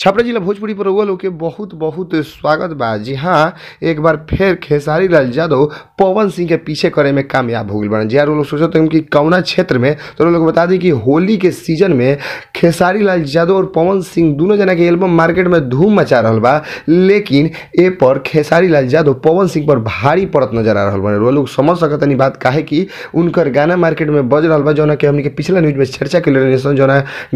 छपरा जिला भोजपुरी पर रउआ लोग के बहुत बहुत स्वागत बा जी हाँ एक बार फिर खेसारी लाल यादव पवन सिंह के पीछे करे में कामयाब हो गए बन जी यार हाँ, लोग सोचते हैं कि कौना क्षेत्र में तो लोग बता दी कि होली के सीजन में खेसारी लाल यादव और पवन सिंह दोनों जना के एल्बम मार्केट में धूम मचा रहा बा लेकिन ए पर खेसारी लाल यादव पवन सिंह पर भारी पड़त नजर आ रहा बने लोग समझ सकते नहीं बात काहे कि उनकर गाना मार्केट में बज रहा बा कि हमने पिछला न्यूज में चर्चा कैले रही जो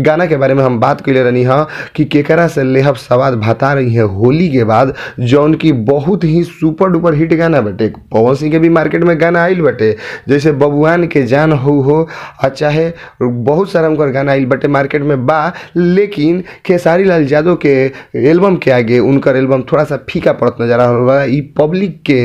गाना के बारे में हम बात कैले रही हाँ कि केकरा से लेहब सवाद भता रही है होली के बाद जौन की बहुत ही सुपर डुपर हिट गाना बटे पवन सिंह के भी मार्केट में गाना आइल बटे जैसे बबुआन के जान हो हो अच्छा चाहे बहुत सारा उनका गाना आइल बटे मार्केट में बा लेकिन खेसारी लाल यादव के एल्बम के आगे उनका एल्बम थोड़ा सा फीका पड़त नजर आ रहा बा पब्लिक के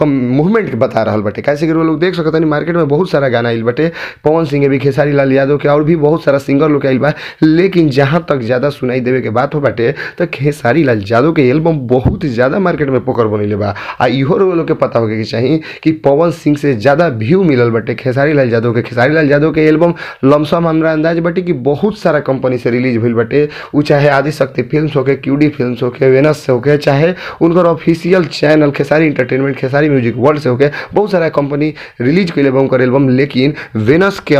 कम मूवमेंट बता रहा बटे कैसे कि वो लोग देख सकते मार्केट में बहुत सारा गाना आइल बटे पवन सिंह के भी खेसारी लाल यादव के और भी बहुत सारा सिंगर लोग आइल बा लेकिन जहाँ तक ज़्यादा सुनाई देवे के बात हो बाटे तो खेसारी लाल यादव के एल्बम बहुत ज़्यादा मार्केट में पकड़ बनले बा आ इहो लोग के पता होके चाहिए कि पवन सिंह से ज़्यादा व्यू मिलल बाटे खेसारी लाल यादव के खेसारी लाल यादव के एल्बम लमसम हमारा अंदाज बटे कि बहुत सारा कंपनी से रिलीज हुई बटे उ चाहे आदिशक्ति फिल्म होके क्यूडी फिल्म होके वेनस से होके चाहे उनका official channel Khesari entertainment Khesari music world से होके बहुत सारा कंपनी रिलीज कैल बा उनकर एल्बम लेकिन वेनस के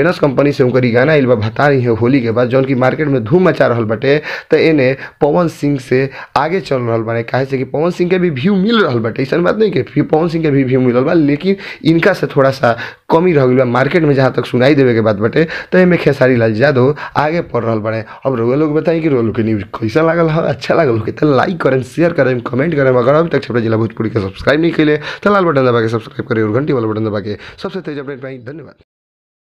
वेनस कंपनी से उनका गाना एल्बम भता रही है होली के बाद जो की मार्केट में धूम मचा रहा बटे तो इन्हें पवन सिंह से आगे चल रहा बने कहे से कि पवन सिंह के भी व्यू मिल रहा बटे ऐसा बात नहीं कि पवन सिंह के भी व्यू मिल रहा बा लेकिन इनका से थोड़ा सा कमी रह गई मार्केट में जहाँ तक सुनाई देवे के बात बटे तो इनमें खेसारी लाल यादव आगे पढ़ रहा बने अब रोए लोग बताएं कि रोलू के न्यूज़ कैसा लगल है अच्छा लगल होते लाइक करें शेयर करें कमेंट करें अगर अभी तक छपरा जिला भोजपुरी के सब्सक्राइब नहीं कैले तो लाल बटन दबा के सब्सक्राइब करें और घंटी वाला बटन दबा के सबसे तेज अपडेट पाई धन्यवाद